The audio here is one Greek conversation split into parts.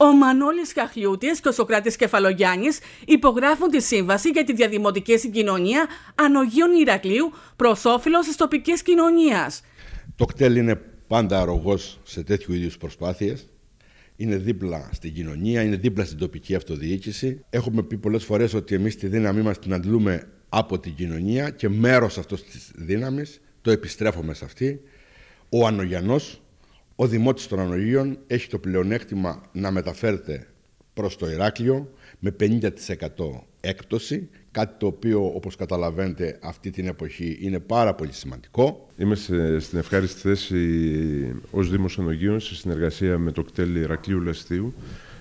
Ο Μανώλης Καχλιούτη και ο Σοκράτης Κεφαλογιάννης υπογράφουν τη σύμβαση για τη διαδημοτική συγκοινωνία Ανογείων Ηρακλείου προς όφελος της τοπικής κοινωνίας. Το κτέλ είναι πάντα αρρωγός σε τέτοιου είδους προσπάθειες. Είναι δίπλα στην κοινωνία, είναι δίπλα στην τοπική αυτοδιοίκηση. Έχουμε πει πολλές φορές ότι εμείς τη δύναμή μας την αντλούμε από την κοινωνία και μέρος αυτή της δύναμης το επιστρέφουμε σε αυτή. Ο Ανογιανός ο Δημότης των Ανογείων έχει το πλεονέκτημα να μεταφέρεται προς το Ηράκλειο με 50% έκπτωση, κάτι το οποίο όπως καταλαβαίνετε αυτή την εποχή είναι πάρα πολύ σημαντικό. Είμαστε στην ευχάριστη θέση ως Δήμος Ανογείων σε συνεργασία με το κτέλ Ηρακλείου Λαστίου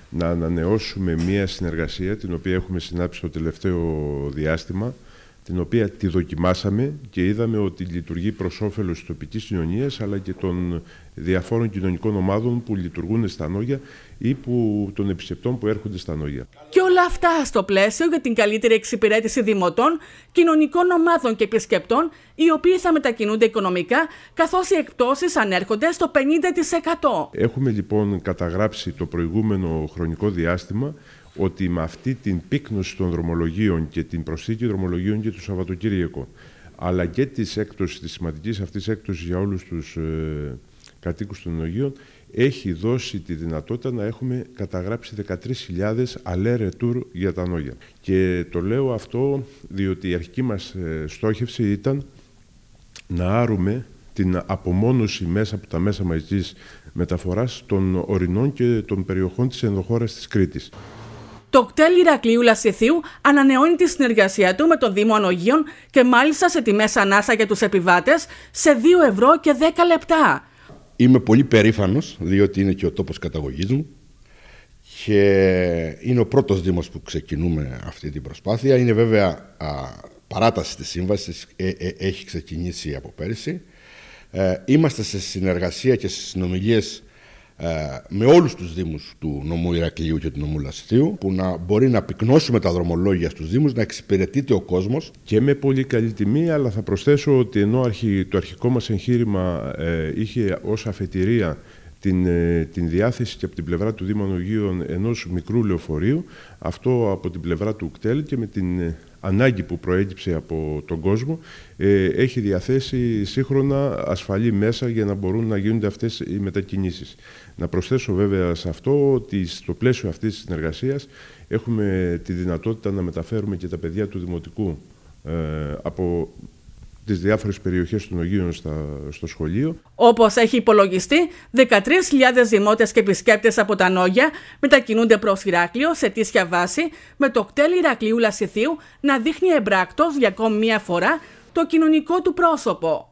να ανανεώσουμε μία συνεργασία την οποία έχουμε συνάψει το τελευταίο διάστημα την οποία τη δοκιμάσαμε και είδαμε ότι λειτουργεί προς όφελος της τοπικής κοινωνίας αλλά και των διαφόρων κοινωνικών ομάδων που λειτουργούν στα Νόγια ή που, των επισκεπτών που έρχονται στα Νόγια. Και όλα αυτά στο πλαίσιο για την καλύτερη εξυπηρέτηση δημοτών, κοινωνικών ομάδων και επισκεπτών, οι οποίοι θα μετακινούνται οικονομικά, καθώς οι εκπτώσεις ανέρχονται στο 50%. Έχουμε λοιπόν καταγράψει το προηγούμενο χρονικό διάστημα ότι με αυτή την πύκνωση των δρομολογίων και την προσθήκη δρομολογίων και του Σαββατοκύριακο, αλλά και της έκπτωσης, της σημαντικής αυτής έκπτωσης για όλους τους ε, κατοίκους των Ινωγείων, έχει δώσει τη δυνατότητα να έχουμε καταγράψει 13.000 αλερετούρ τουρ για τα νόγια. Και το λέω αυτό διότι η αρχική μας ε, στόχευση ήταν να άρουμε την απομόνωση μέσα από τα μέσα μαζικής μεταφοράς των ορεινών και των περιοχών της ενδοχώρας της Κρήτης το κτέλ Ηρακλείου Λασιθίου ανανεώνει τη συνεργασία του με το Δήμο Ανογείων και μάλιστα σε τιμές ανάσα για τους επιβάτες σε 2 ευρώ και 10 λεπτά. Είμαι πολύ περήφανος διότι είναι και ο τόπος καταγωγής μου και είναι ο πρώτος Δήμος που ξεκινούμε αυτή την προσπάθεια. Είναι βέβαια α, παράταση της σύμβασης, ε, ε, έχει ξεκινήσει από πέρυσι. Ε, είμαστε σε συνεργασία και σε συνομιλίες ε, με όλους τους Δήμους του νομού Ηρακλείου και του νομού Λασιθίου, που να μπορεί να πυκνώσουμε τα δρομολόγια στους Δήμους, να εξυπηρετείται ο κόσμος. Και με πολύ καλή τιμή, αλλά θα προσθέσω ότι ενώ το αρχικό μας εγχείρημα ε, είχε ως αφετηρία την, ε, την διάθεση και από την πλευρά του Δήμου Ανογείων ενός μικρού λεωφορείου, αυτό από την πλευρά του ΚΤΕΛ και με την ανάγκη που προέκυψε από τον κόσμο ε, έχει διαθέσει σύγχρονα ασφαλή μέσα για να μπορούν να γίνονται αυτές οι μετακινήσεις. Να προσθέσω βέβαια σε αυτό ότι στο πλαίσιο αυτής της συνεργασίας έχουμε τη δυνατότητα να μεταφέρουμε και τα παιδιά του Δημοτικού ε, από τις διάφορες περιοχές των Αγίων στο σχολείο. Όπως έχει υπολογιστεί, 13.000 δημότες και επισκέπτες από τα Νόγια μετακινούνται προς Ηράκλειο σε τίσια βάση με το κτέλ Ηρακλείου Λασιθίου να δείχνει εμπράκτος, για ακόμη μία φορά το κοινωνικό του πρόσωπο.